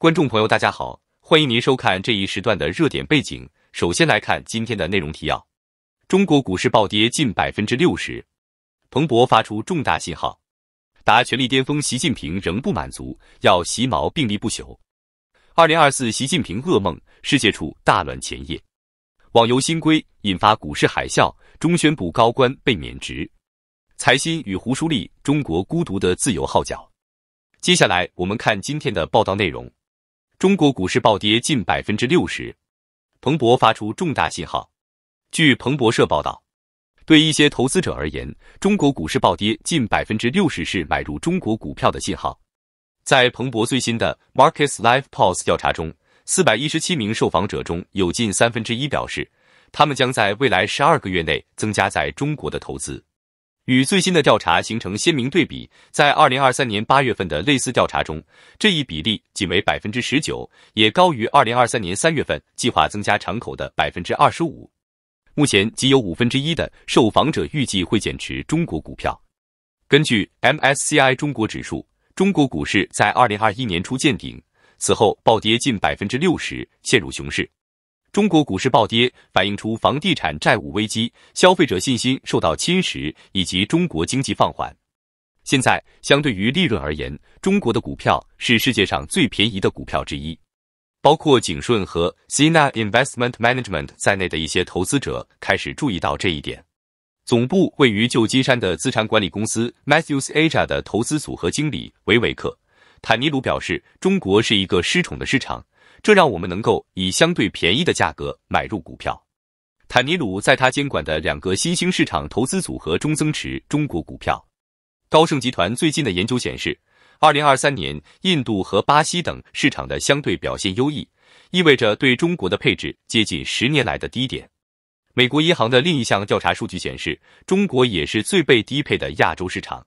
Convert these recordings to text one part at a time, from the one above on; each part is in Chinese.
观众朋友，大家好，欢迎您收看这一时段的热点背景。首先来看今天的内容提要：中国股市暴跌近百分之六十，彭博发出重大信号；达权力巅峰，习近平仍不满足，要习毛并立不朽。二零二四，习近平噩梦，世界处大乱前夜。网游新规引发股市海啸，中宣部高官被免职。财新与胡舒立：中国孤独的自由号角。接下来我们看今天的报道内容。中国股市暴跌近百分之六十，彭博发出重大信号。据彭博社报道，对一些投资者而言，中国股市暴跌近百分之六十是买入中国股票的信号。在彭博最新的 Markets Live Pulse 调查中，四百一十七名受访者中有近三分之一表示，他们将在未来十二个月内增加在中国的投资。与最新的调查形成鲜明对比，在二零二三年八月份的类似调查中，这一比例仅为百分之十九，也高于二零二三年三月份计划增加敞口的百分之二十五。目前仅有五分之一的受访者预计会减持中国股票。根据 MSCI 中国指数，中国股市在二零二一年初见顶，此后暴跌近百分之六十，陷入熊市。中国股市暴跌反映出房地产债务危机、消费者信心受到侵蚀以及中国经济放缓。现在，相对于利润而言，中国的股票是世界上最便宜的股票之一。包括景顺和 c i n a Investment Management 在内的一些投资者开始注意到这一点。总部位于旧金山的资产管理公司 Matthews Asia 的投资组合经理维维克·坦尼鲁表示：“中国是一个失宠的市场。”这让我们能够以相对便宜的价格买入股票。坦尼鲁在他监管的两个新兴市场投资组合中增持中国股票。高盛集团最近的研究显示，2023年印度和巴西等市场的相对表现优异，意味着对中国的配置接近十年来的低点。美国银行的另一项调查数据显示，中国也是最被低配的亚洲市场，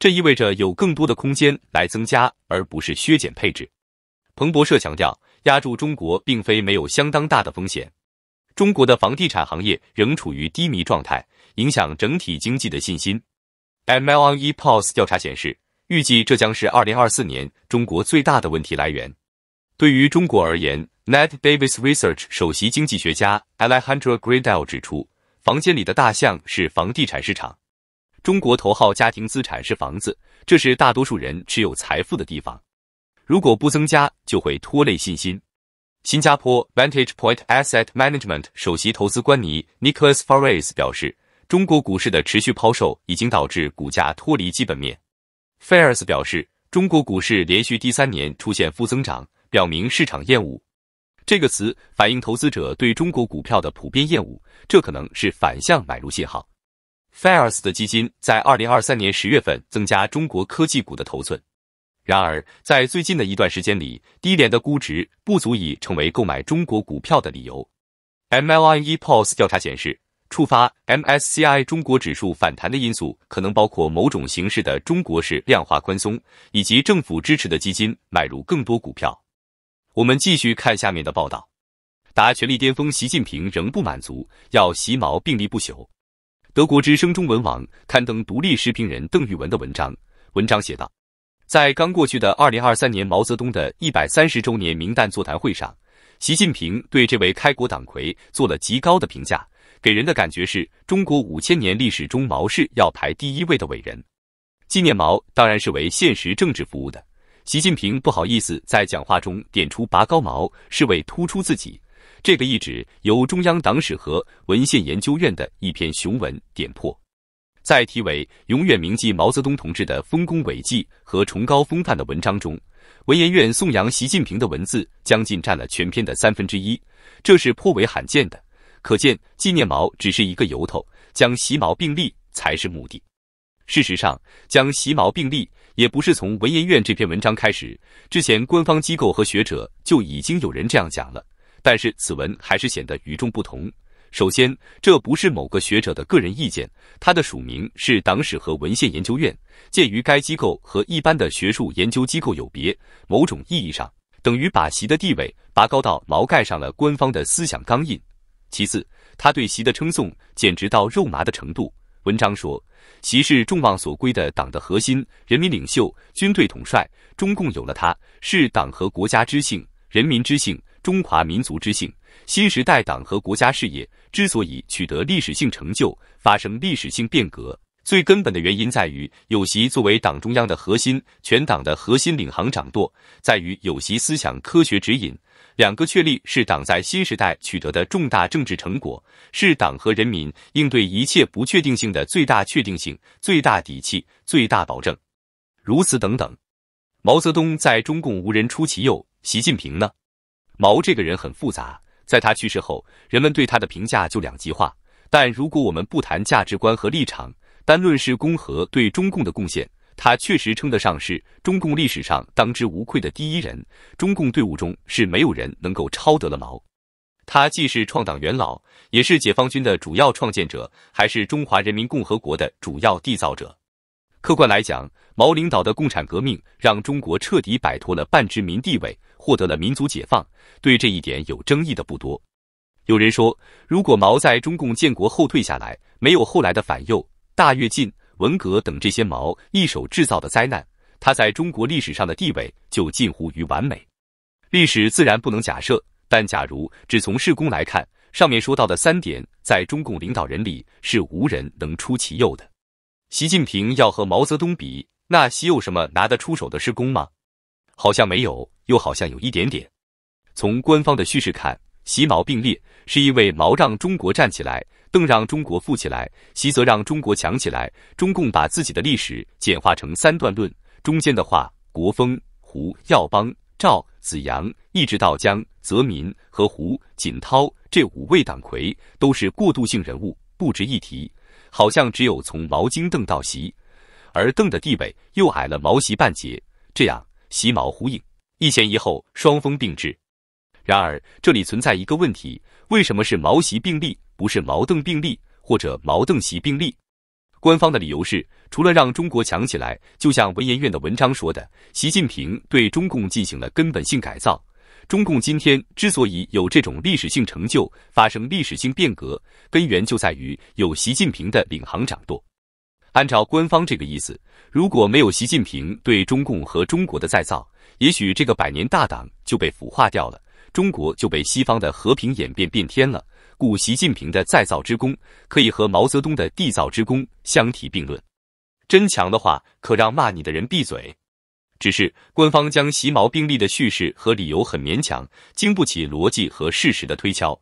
这意味着有更多的空间来增加而不是削减配置。彭博社强调。压住中国并非没有相当大的风险。中国的房地产行业仍处于低迷状态，影响整体经济的信心。M L N E P O S 调查显示，预计这将是2024年中国最大的问题来源。对于中国而言，Net Davis Research 首席经济学家 Alejandro g r i d e l 指出，房间里的大象是房地产市场。中国头号家庭资产是房子，这是大多数人持有财富的地方。如果不增加，就会拖累信心。新加坡 Vantage Point Asset Management 首席投资官尼 Nicholas Fares 表示，中国股市的持续抛售已经导致股价脱离基本面。Fares 表示，中国股市连续第三年出现负增长，表明市场厌恶这个词反映投资者对中国股票的普遍厌恶，这可能是反向买入信号。Fares 的基金在二零二三年十月份增加中国科技股的头寸。然而，在最近的一段时间里，低廉的估值不足以成为购买中国股票的理由。MlIe p o s 调查显示，触发 MSCI 中国指数反弹的因素可能包括某种形式的中国式量化宽松，以及政府支持的基金买入更多股票。我们继续看下面的报道。达权力巅峰，习近平仍不满足，要习毛并立不朽。德国之声中文网刊登独立时评人邓玉文的文章，文章写道。在刚过去的二零二三年毛泽东的一百三十周年名诞座谈会上，习近平对这位开国党魁做了极高的评价，给人的感觉是中国五千年历史中毛氏要排第一位的伟人。纪念毛当然是为现实政治服务的，习近平不好意思在讲话中点出拔高毛是为突出自己，这个一指由中央党史和文献研究院的一篇雄文点破。在题为“永远铭记毛泽东同志的丰功伟绩和崇高风范”的文章中，文研院颂扬习近平的文字将近占了全篇的三分之一，这是颇为罕见的。可见，纪念毛只是一个由头，将习毛并立才是目的。事实上，将习毛并立也不是从文研院这篇文章开始，之前官方机构和学者就已经有人这样讲了。但是，此文还是显得与众不同。首先，这不是某个学者的个人意见，他的署名是党史和文献研究院。鉴于该机构和一般的学术研究机构有别，某种意义上等于把习的地位拔高到毛盖上了官方的思想钢印。其次，他对习的称颂简直到肉麻的程度。文章说，习是众望所归的党的核心、人民领袖、军队统帅，中共有了他，是党和国家之幸，人民之幸。中华民族之幸，新时代党和国家事业之所以取得历史性成就、发生历史性变革，最根本的原因在于有习作为党中央的核心、全党的核心领航掌舵，在于有习思想科学指引。两个确立是党在新时代取得的重大政治成果，是党和人民应对一切不确定性的最大确定性、最大底气、最大保证。如此等等。毛泽东在中共无人出其右，习近平呢？毛这个人很复杂，在他去世后，人们对他的评价就两极化。但如果我们不谈价值观和立场，单论是公和对中共的贡献，他确实称得上是中共历史上当之无愧的第一人。中共队伍中是没有人能够超得了毛。他既是创党元老，也是解放军的主要创建者，还是中华人民共和国的主要缔造者。客观来讲，毛领导的共产革命让中国彻底摆脱了半殖民地位，获得了民族解放，对这一点有争议的不多。有人说，如果毛在中共建国后退下来，没有后来的反右、大跃进、文革等这些毛一手制造的灾难，他在中国历史上的地位就近乎于完美。历史自然不能假设，但假如只从事功来看，上面说到的三点，在中共领导人里是无人能出其右的。习近平要和毛泽东比，那习有什么拿得出手的施工吗？好像没有，又好像有一点点。从官方的叙事看，习毛并列，是因为毛让中国站起来，邓让中国富起来，习则让中国强起来。中共把自己的历史简化成三段论，中间的话，国风胡耀邦、赵子阳，一直到江泽民和胡锦涛这五位党魁都是过渡性人物，不值一提。好像只有从毛巾凳到席，而凳的地位又矮了毛席半截，这样席毛呼应，一前一后，双峰并峙。然而这里存在一个问题：为什么是毛席并立，不是毛凳并立，或者毛凳席并立？官方的理由是，除了让中国强起来，就像文研院的文章说的，习近平对中共进行了根本性改造。中共今天之所以有这种历史性成就、发生历史性变革，根源就在于有习近平的领航掌舵。按照官方这个意思，如果没有习近平对中共和中国的再造，也许这个百年大党就被腐化掉了，中国就被西方的和平演变变天了。故习近平的再造之功，可以和毛泽东的缔造之功相提并论。真强的话，可让骂你的人闭嘴。只是官方将习毛病例的叙事和理由很勉强，经不起逻辑和事实的推敲。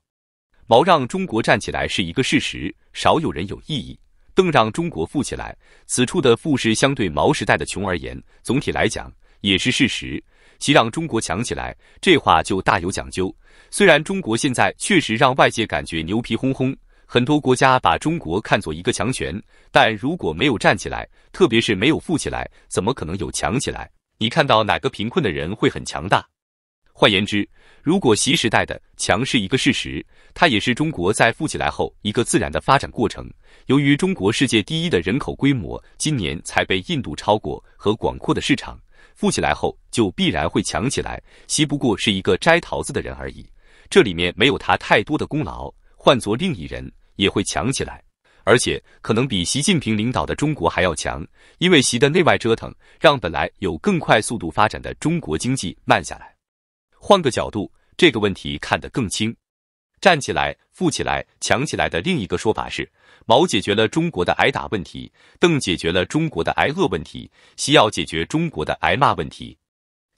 毛让中国站起来是一个事实，少有人有异议；邓让中国富起来，此处的“富”是相对毛时代的“穷”而言，总体来讲也是事实。其让中国强起来，这话就大有讲究。虽然中国现在确实让外界感觉牛皮哄哄，很多国家把中国看作一个强权，但如果没有站起来，特别是没有富起来，怎么可能有强起来？你看到哪个贫困的人会很强大？换言之，如果习时代的强是一个事实，它也是中国在富起来后一个自然的发展过程。由于中国世界第一的人口规模今年才被印度超过，和广阔的市场，富起来后就必然会强起来。习不过是一个摘桃子的人而已，这里面没有他太多的功劳。换做另一人，也会强起来。而且可能比习近平领导的中国还要强，因为习的内外折腾，让本来有更快速度发展的中国经济慢下来。换个角度，这个问题看得更清。站起来、富起来、强起来的另一个说法是：毛解决了中国的挨打问题，邓解决了中国的挨饿问题，习要解决中国的挨骂问题。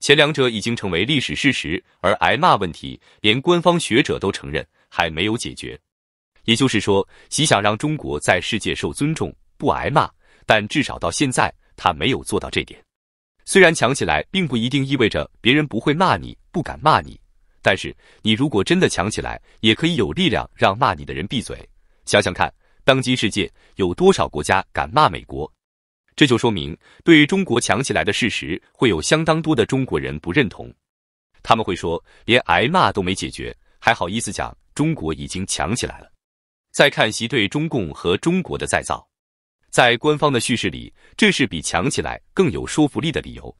前两者已经成为历史事实，而挨骂问题，连官方学者都承认还没有解决。也就是说，习想让中国在世界受尊重，不挨骂，但至少到现在，他没有做到这点。虽然强起来并不一定意味着别人不会骂你，不敢骂你，但是你如果真的强起来，也可以有力量让骂你的人闭嘴。想想看，当今世界有多少国家敢骂美国？这就说明，对于中国强起来的事实，会有相当多的中国人不认同。他们会说，连挨骂都没解决，还好意思讲中国已经强起来了？再看习对中共和中国的再造，在官方的叙事里，这是比强起来更有说服力的理由。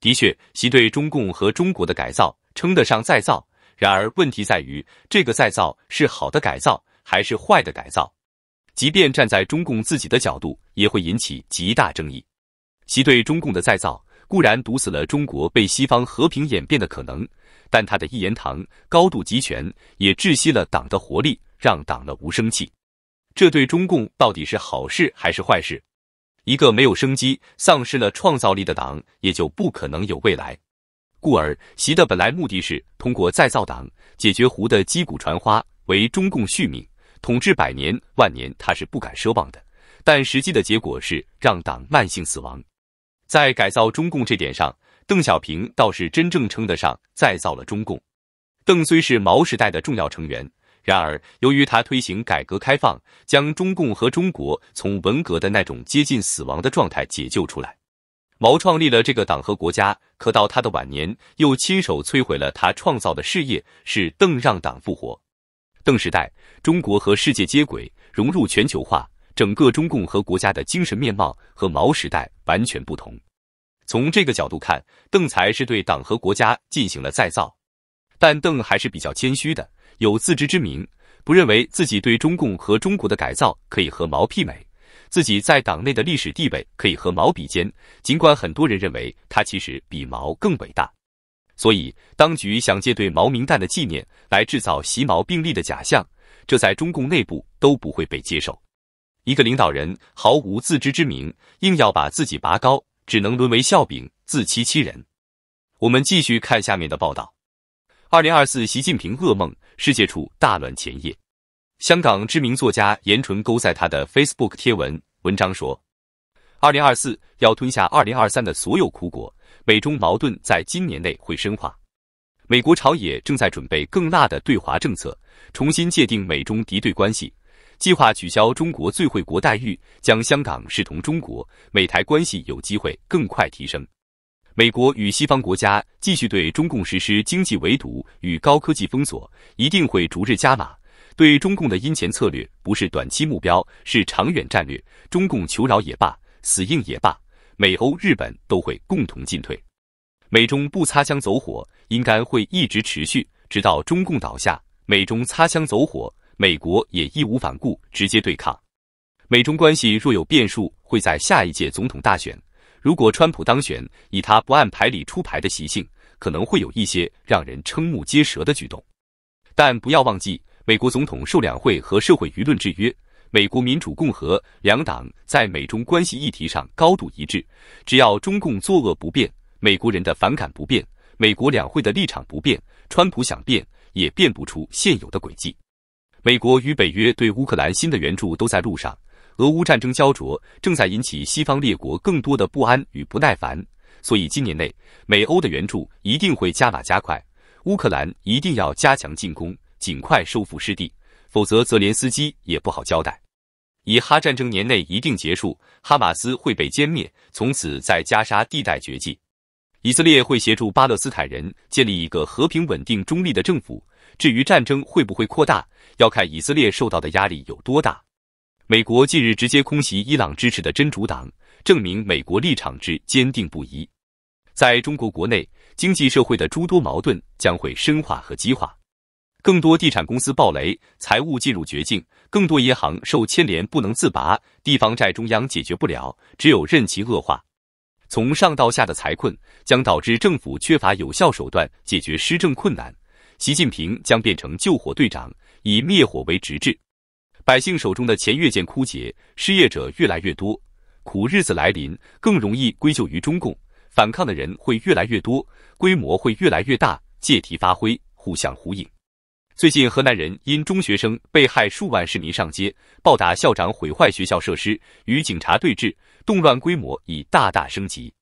的确，习对中共和中国的改造称得上再造。然而，问题在于这个再造是好的改造还是坏的改造？即便站在中共自己的角度，也会引起极大争议。习对中共的再造固然堵死了中国被西方和平演变的可能，但他的一言堂、高度集权也窒息了党的活力。让党了无生气，这对中共到底是好事还是坏事？一个没有生机、丧失了创造力的党，也就不可能有未来。故而，习的本来目的是通过再造党，解决胡的击鼓传花，为中共续命，统治百年万年，他是不敢奢望的。但实际的结果是让党慢性死亡。在改造中共这点上，邓小平倒是真正称得上再造了中共。邓虽是毛时代的重要成员。然而，由于他推行改革开放，将中共和中国从文革的那种接近死亡的状态解救出来，毛创立了这个党和国家，可到他的晚年又亲手摧毁了他创造的事业，是邓让党复活。邓时代，中国和世界接轨，融入全球化，整个中共和国家的精神面貌和毛时代完全不同。从这个角度看，邓才是对党和国家进行了再造，但邓还是比较谦虚的。有自知之明，不认为自己对中共和中国的改造可以和毛媲美，自己在党内的历史地位可以和毛比肩。尽管很多人认为他其实比毛更伟大，所以当局想借对毛名旦的纪念来制造习毛并立的假象，这在中共内部都不会被接受。一个领导人毫无自知之明，硬要把自己拔高，只能沦为笑柄，自欺欺人。我们继续看下面的报道：二零二四，习近平噩梦。世界处大乱前夜，香港知名作家严纯勾在他的 Facebook 贴文文章说：“二零二四要吞下二零二三的所有苦果，美中矛盾在今年内会深化。美国朝野正在准备更辣的对华政策，重新界定美中敌对关系，计划取消中国最惠国待遇，将香港视同中国。美台关系有机会更快提升。”美国与西方国家继续对中共实施经济围堵与高科技封锁，一定会逐日加码。对中共的阴钱策略不是短期目标，是长远战略。中共求饶也罢，死硬也罢，美欧日本都会共同进退。美中不擦枪走火，应该会一直持续，直到中共倒下。美中擦枪走火，美国也义无反顾直接对抗。美中关系若有变数，会在下一届总统大选。如果川普当选，以他不按牌理出牌的习性，可能会有一些让人瞠目结舌的举动。但不要忘记，美国总统受两会和社会舆论制约。美国民主共和两党在美中关系议题上高度一致。只要中共作恶不变，美国人的反感不变，美国两会的立场不变，川普想变也变不出现有的轨迹。美国与北约对乌克兰新的援助都在路上。俄乌战争焦灼，正在引起西方列国更多的不安与不耐烦，所以今年内美欧的援助一定会加码加快。乌克兰一定要加强进攻，尽快收复失地，否则泽连斯基也不好交代。以哈战争年内一定结束，哈马斯会被歼灭，从此在加沙地带绝迹。以色列会协助巴勒斯坦人建立一个和平、稳定、中立的政府。至于战争会不会扩大，要看以色列受到的压力有多大。美国近日直接空袭伊朗支持的真主党，证明美国立场之坚定不移。在中国国内，经济社会的诸多矛盾将会深化和激化，更多地产公司暴雷，财务进入绝境，更多银行受牵连不能自拔，地方债中央解决不了，只有任其恶化。从上到下的财困将导致政府缺乏有效手段解决施政困难，习近平将变成救火队长，以灭火为直至。百姓手中的钱越见枯竭，失业者越来越多，苦日子来临，更容易归咎于中共，反抗的人会越来越多，规模会越来越大，借题发挥，互相呼应。最近河南人因中学生被害，数万市民上街暴打校长，毁坏学校设施，与警察对峙，动乱规模已大大升级，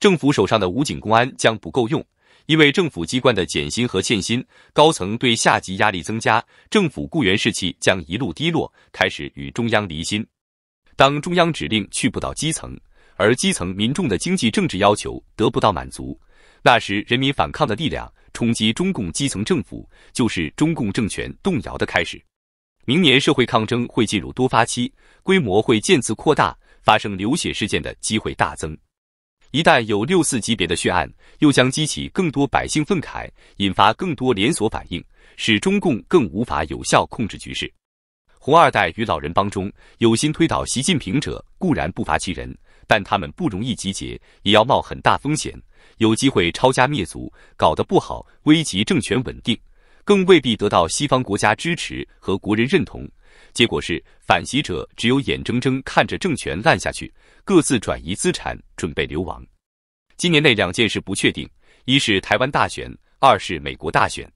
政府手上的武警公安将不够用。因为政府机关的减薪和欠薪，高层对下级压力增加，政府雇员士气将一路低落，开始与中央离心。当中央指令去不到基层，而基层民众的经济政治要求得不到满足，那时人民反抗的力量冲击中共基层政府，就是中共政权动摇的开始。明年社会抗争会进入多发期，规模会渐次扩大，发生流血事件的机会大增。一旦有六四级别的血案，又将激起更多百姓愤慨，引发更多连锁反应，使中共更无法有效控制局势。红二代与老人帮中有心推倒习近平者固然不乏其人，但他们不容易集结，也要冒很大风险，有机会抄家灭族，搞得不好，危及政权稳定，更未必得到西方国家支持和国人认同。结果是，反袭者只有眼睁睁看着政权烂下去，各自转移资产，准备流亡。今年内两件事不确定：一是台湾大选，二是美国大选。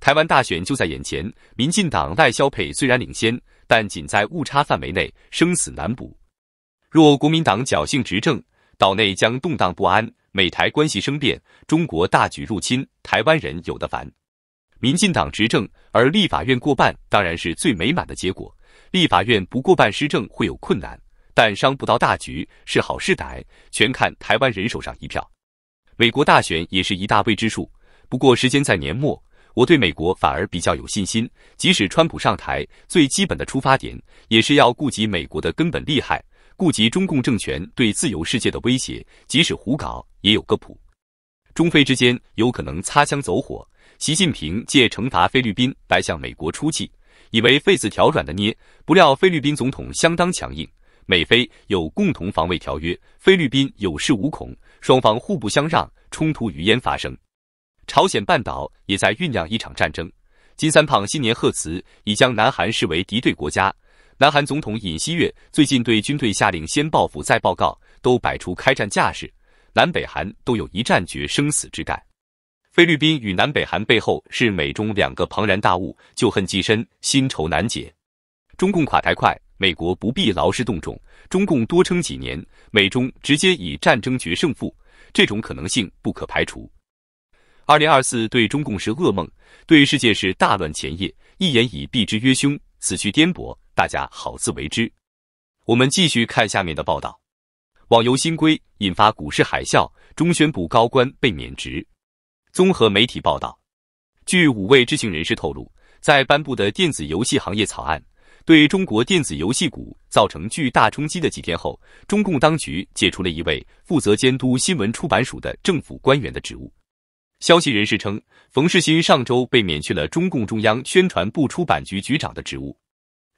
台湾大选就在眼前，民进党赖萧佩虽然领先，但仅在误差范围内，生死难卜。若国民党侥幸执政，岛内将动荡不安，美台关系生变，中国大举入侵，台湾人有的烦。民进党执政，而立法院过半当然是最美满的结果。立法院不过半施政会有困难，但伤不到大局，是好是歹全看台湾人手上一票。美国大选也是一大未知数，不过时间在年末，我对美国反而比较有信心。即使川普上台，最基本的出发点也是要顾及美国的根本利害，顾及中共政权对自由世界的威胁，即使胡搞也有个谱。中非之间有可能擦枪走火。习近平借惩罚菲律宾来向美国出气，以为费子调软的捏，不料菲律宾总统相当强硬。美菲有共同防卫条约，菲律宾有恃无恐，双方互不相让，冲突余烟发生。朝鲜半岛也在酝酿一场战争。金三胖新年贺词已将南韩视为敌对国家，南韩总统尹锡悦最近对军队下令先报复再报告，都摆出开战架势。南北韩都有一战决生死之感。菲律宾与南北韩背后是美中两个庞然大物，旧恨既深，新仇难解。中共垮台快，美国不必劳师动众；中共多撑几年，美中直接以战争决胜负，这种可能性不可排除。二零二四对中共是噩梦，对世界是大乱前夜。一言以蔽之曰：凶。此去颠簸，大家好自为之。我们继续看下面的报道：网游新规引发股市海啸，中宣部高官被免职。综合媒体报道，据五位知情人士透露，在颁布的电子游戏行业草案对中国电子游戏股造成巨大冲击的几天后，中共当局解除了一位负责监督新闻出版署的政府官员的职务。消息人士称，冯世新上周被免去了中共中央宣传部出版局局长的职务。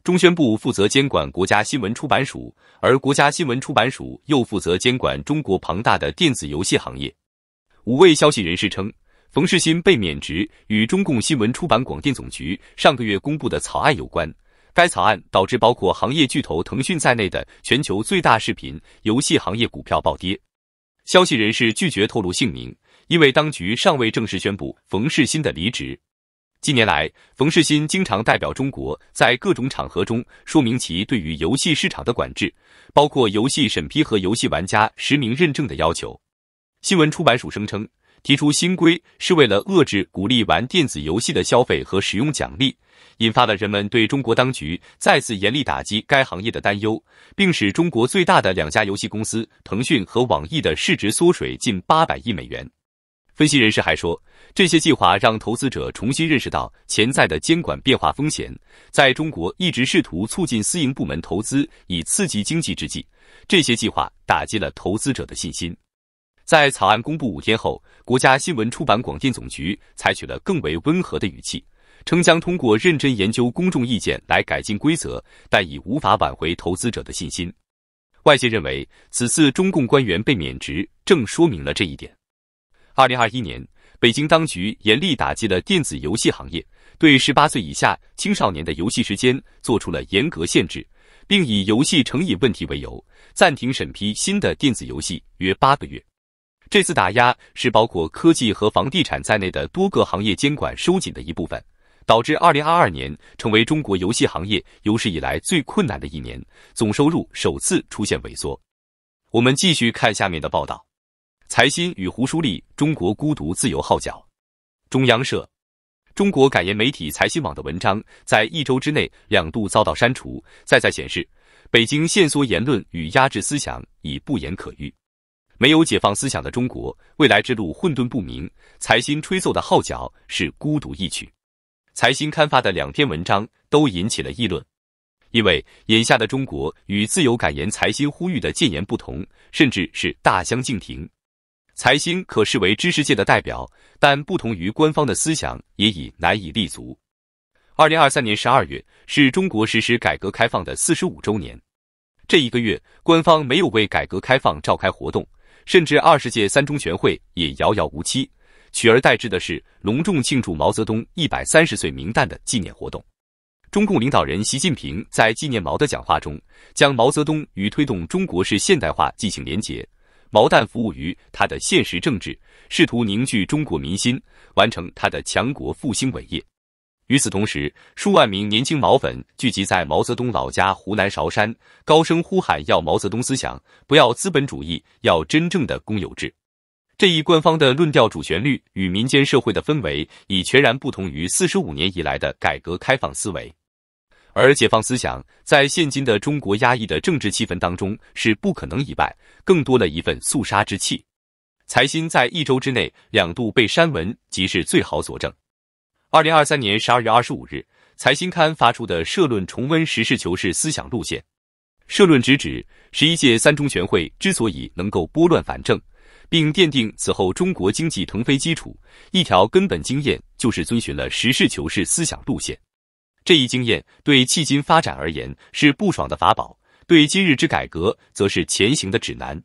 中宣部负责监管国家新闻出版署，而国家新闻出版署又负责监管中国庞大的电子游戏行业。五位消息人士称。冯世新被免职与中共新闻出版广电总局上个月公布的草案有关。该草案导致包括行业巨头腾讯在内的全球最大视频游戏行业股票暴跌。消息人士拒绝透露姓名，因为当局尚未正式宣布冯世新的离职。近年来，冯世新经常代表中国在各种场合中说明其对于游戏市场的管制，包括游戏审批和游戏玩家实名认证的要求。新闻出版署声称。提出新规是为了遏制鼓励玩电子游戏的消费和使用奖励，引发了人们对中国当局再次严厉打击该行业的担忧，并使中国最大的两家游戏公司腾讯和网易的市值缩水近八百亿美元。分析人士还说，这些计划让投资者重新认识到潜在的监管变化风险。在中国一直试图促进私营部门投资以刺激经济之际，这些计划打击了投资者的信心。在草案公布五天后，国家新闻出版广电总局采取了更为温和的语气，称将通过认真研究公众意见来改进规则，但已无法挽回投资者的信心。外界认为，此次中共官员被免职正说明了这一点。二零二一年，北京当局严厉打击了电子游戏行业，对十八岁以下青少年的游戏时间做出了严格限制，并以游戏成瘾问题为由，暂停审批新的电子游戏约八个月。这次打压是包括科技和房地产在内的多个行业监管收紧的一部分，导致二零二二年成为中国游戏行业有史以来最困难的一年，总收入首次出现萎缩。我们继续看下面的报道：财新与胡舒立《中国孤独自由号角》，中央社，中国感言媒体财新网的文章在一周之内两度遭到删除，再再显示北京限缩言论与压制思想已不言可喻。没有解放思想的中国，未来之路混沌不明。财新吹奏的号角是孤独一曲。财新刊发的两篇文章都引起了议论，因为眼下的中国与自由感言财新呼吁的谏言不同，甚至是大相径庭。财新可视为知识界的代表，但不同于官方的思想也已难以立足。二零二三年十二月是中国实施改革开放的四十五周年，这一个月官方没有为改革开放召开活动。甚至二十届三中全会也遥遥无期，取而代之的是隆重庆祝毛泽东一百三十岁名旦的纪念活动。中共领导人习近平在纪念毛的讲话中，将毛泽东与推动中国式现代化进行联结。毛蛋服务于他的现实政治，试图凝聚中国民心，完成他的强国复兴伟业。与此同时，数万名年轻毛粉聚集在毛泽东老家湖南韶山，高声呼喊要毛泽东思想，不要资本主义，要真正的公有制。这一官方的论调主旋律与民间社会的氛围已全然不同于四十五年以来的改革开放思维。而解放思想，在现今的中国压抑的政治气氛当中是不可能以外，更多了一份肃杀之气。财新在一周之内两度被删文，即是最好佐证。二零二三年十二月二十五日，《财新刊》发出的社论重温实事求是思想路线。社论直指十一届三中全会之所以能够拨乱反正，并奠定此后中国经济腾飞基础，一条根本经验就是遵循了实事求是思想路线。这一经验对迄今发展而言是不爽的法宝，对今日之改革则是前行的指南。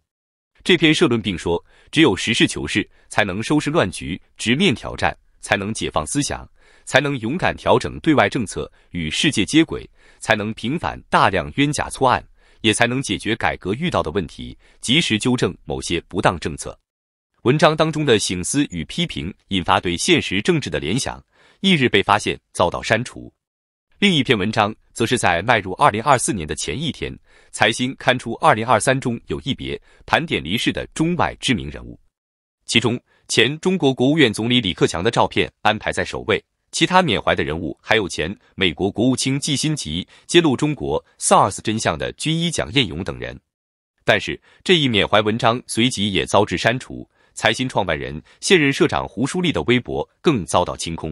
这篇社论并说，只有实事求是，才能收拾乱局，直面挑战。才能解放思想，才能勇敢调整对外政策与世界接轨，才能平反大量冤假错案，也才能解决改革遇到的问题，及时纠正某些不当政策。文章当中的醒思与批评，引发对现实政治的联想，翌日被发现遭到删除。另一篇文章则是在迈入二零二四年的前一天，财新刊出《二零二三中有一别：盘点离世的中外知名人物》，其中。前中国国务院总理李克强的照片安排在首位，其他缅怀的人物还有前美国国务卿基辛吉、揭露中国 SARS 真相的军医蒋彦勇等人。但是这一缅怀文章随即也遭致删除，财新创办人、现任社长胡舒立的微博更遭到清空。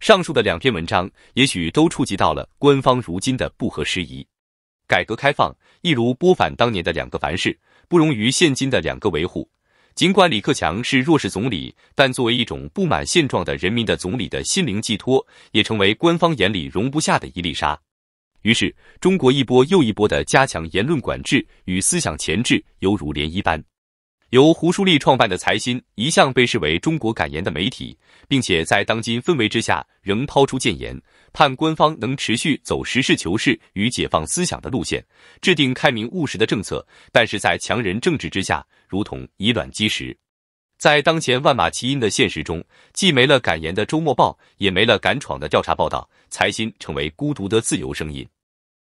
上述的两篇文章也许都触及到了官方如今的不合时宜。改革开放一如拨返当年的“两个凡是”，不容于现今的“两个维护”。尽管李克强是弱势总理，但作为一种不满现状的人民的总理的心灵寄托，也成为官方眼里容不下的“一粒沙”。于是，中国一波又一波的加强言论管制与思想前置，犹如涟漪般。由胡舒立创办的财新，一向被视为中国敢言的媒体，并且在当今氛围之下，仍抛出谏言。盼官方能持续走实事求是与解放思想的路线，制定开明务实的政策。但是在强人政治之下，如同以卵击石。在当前万马齐喑的现实中，既没了敢言的周末报，也没了敢闯的调查报道，财新成为孤独的自由声音。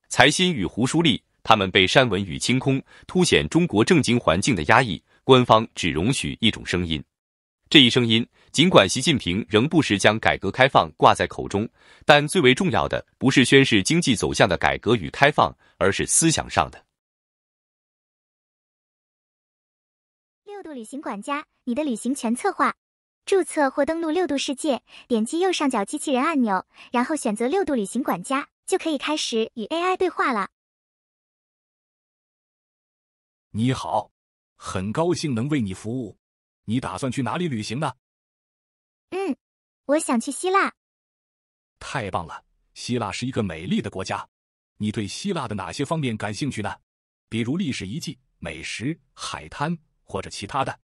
财新与胡舒立，他们被删文与清空，凸显中国政经环境的压抑。官方只容许一种声音。这一声音，尽管习近平仍不时将改革开放挂在口中，但最为重要的不是宣示经济走向的改革与开放，而是思想上的。六度旅行管家，你的旅行全策划。注册或登录六度世界，点击右上角机器人按钮，然后选择六度旅行管家，就可以开始与 AI 对话了。你好，很高兴能为你服务。你打算去哪里旅行呢？嗯，我想去希腊。太棒了，希腊是一个美丽的国家。你对希腊的哪些方面感兴趣呢？比如历史遗迹、美食、海滩，或者其他的？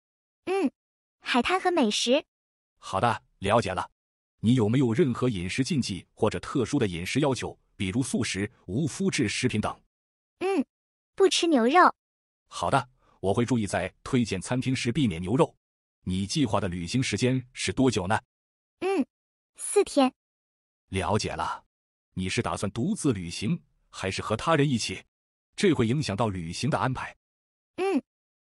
嗯，海滩和美食。好的，了解了。你有没有任何饮食禁忌或者特殊的饮食要求？比如素食、无麸质食品等？嗯，不吃牛肉。好的，我会注意在推荐餐厅时避免牛肉。你计划的旅行时间是多久呢？嗯，四天。了解了，你是打算独自旅行还是和他人一起？这会影响到旅行的安排。嗯，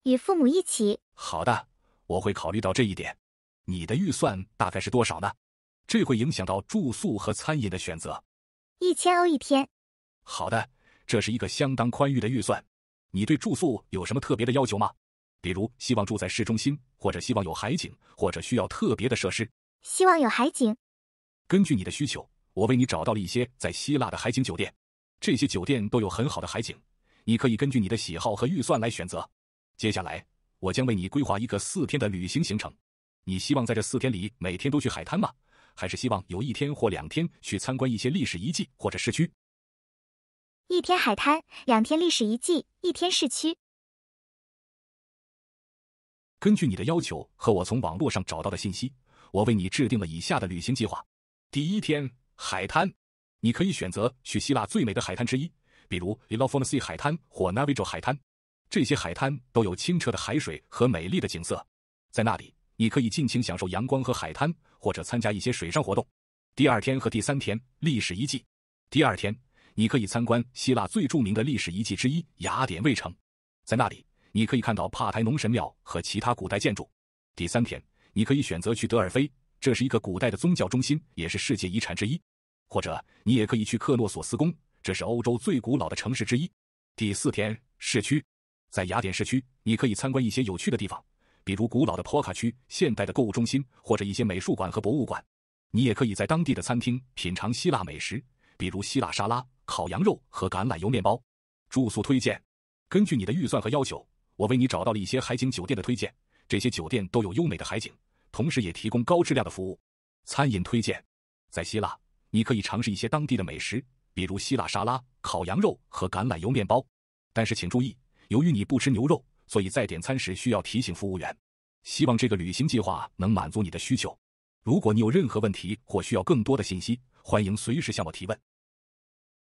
与父母一起。好的，我会考虑到这一点。你的预算大概是多少呢？这会影响到住宿和餐饮的选择。一千欧一天。好的，这是一个相当宽裕的预算。你对住宿有什么特别的要求吗？比如希望住在市中心，或者希望有海景，或者需要特别的设施。希望有海景。根据你的需求，我为你找到了一些在希腊的海景酒店。这些酒店都有很好的海景，你可以根据你的喜好和预算来选择。接下来，我将为你规划一个四天的旅行行程。你希望在这四天里每天都去海滩吗？还是希望有一天或两天去参观一些历史遗迹或者市区？一天海滩，两天历史遗迹，一天市区。根据你的要求和我从网络上找到的信息，我为你制定了以下的旅行计划：第一天，海滩，你可以选择去希腊最美的海滩之一，比如 e l o f t h e r i 海滩或 n a v a g o 海滩，这些海滩都有清澈的海水和美丽的景色。在那里，你可以尽情享受阳光和海滩，或者参加一些水上活动。第二天和第三天，历史遗迹。第二天，你可以参观希腊最著名的历史遗迹之一——雅典卫城，在那里。你可以看到帕台农神庙和其他古代建筑。第三天，你可以选择去德尔菲，这是一个古代的宗教中心，也是世界遗产之一。或者，你也可以去克诺索斯宫，这是欧洲最古老的城市之一。第四天，市区，在雅典市区，你可以参观一些有趣的地方，比如古老的托卡区、现代的购物中心，或者一些美术馆和博物馆。你也可以在当地的餐厅品尝希腊美食，比如希腊沙拉、烤羊肉和橄榄油面包。住宿推荐，根据你的预算和要求。我为你找到了一些海景酒店的推荐，这些酒店都有优美的海景，同时也提供高质量的服务。餐饮推荐，在希腊你可以尝试一些当地的美食，比如希腊沙拉、烤羊肉和橄榄油面包。但是请注意，由于你不吃牛肉，所以在点餐时需要提醒服务员。希望这个旅行计划能满足你的需求。如果你有任何问题或需要更多的信息，欢迎随时向我提问。